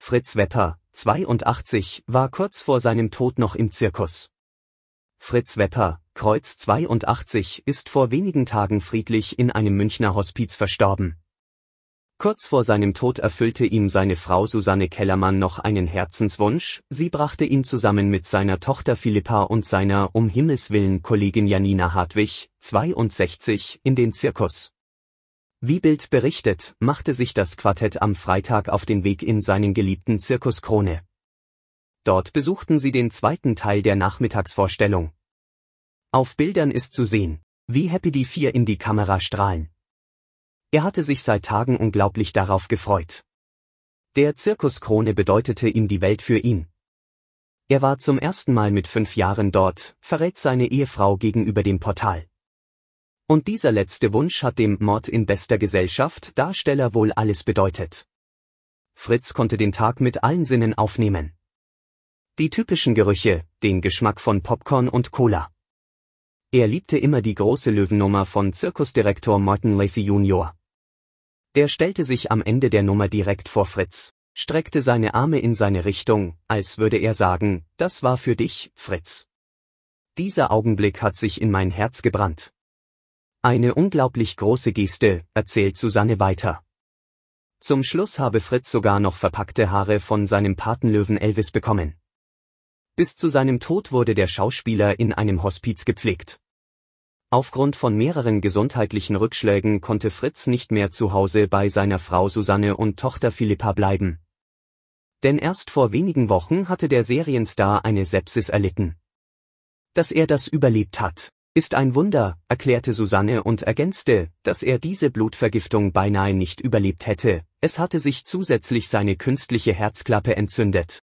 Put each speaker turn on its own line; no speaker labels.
Fritz Wepper, 82, war kurz vor seinem Tod noch im Zirkus. Fritz Wepper, Kreuz 82, ist vor wenigen Tagen friedlich in einem Münchner Hospiz verstorben. Kurz vor seinem Tod erfüllte ihm seine Frau Susanne Kellermann noch einen Herzenswunsch, sie brachte ihn zusammen mit seiner Tochter Philippa und seiner um Himmels willen Kollegin Janina Hartwig, 62, in den Zirkus. Wie Bild berichtet, machte sich das Quartett am Freitag auf den Weg in seinen geliebten Zirkus Krone. Dort besuchten sie den zweiten Teil der Nachmittagsvorstellung. Auf Bildern ist zu sehen, wie happy die vier in die Kamera strahlen. Er hatte sich seit Tagen unglaublich darauf gefreut. Der Zirkus Krone bedeutete ihm die Welt für ihn. Er war zum ersten Mal mit fünf Jahren dort, verrät seine Ehefrau gegenüber dem Portal. Und dieser letzte Wunsch hat dem Mord in bester Gesellschaft Darsteller wohl alles bedeutet. Fritz konnte den Tag mit allen Sinnen aufnehmen. Die typischen Gerüche, den Geschmack von Popcorn und Cola. Er liebte immer die große Löwennummer von Zirkusdirektor Martin Lacey Jr. Der stellte sich am Ende der Nummer direkt vor Fritz, streckte seine Arme in seine Richtung, als würde er sagen, das war für dich, Fritz. Dieser Augenblick hat sich in mein Herz gebrannt. Eine unglaublich große Geste, erzählt Susanne weiter. Zum Schluss habe Fritz sogar noch verpackte Haare von seinem Patenlöwen Elvis bekommen. Bis zu seinem Tod wurde der Schauspieler in einem Hospiz gepflegt. Aufgrund von mehreren gesundheitlichen Rückschlägen konnte Fritz nicht mehr zu Hause bei seiner Frau Susanne und Tochter Philippa bleiben. Denn erst vor wenigen Wochen hatte der Serienstar eine Sepsis erlitten. Dass er das überlebt hat. Ist ein Wunder, erklärte Susanne und ergänzte, dass er diese Blutvergiftung beinahe nicht überlebt hätte, es hatte sich zusätzlich seine künstliche Herzklappe entzündet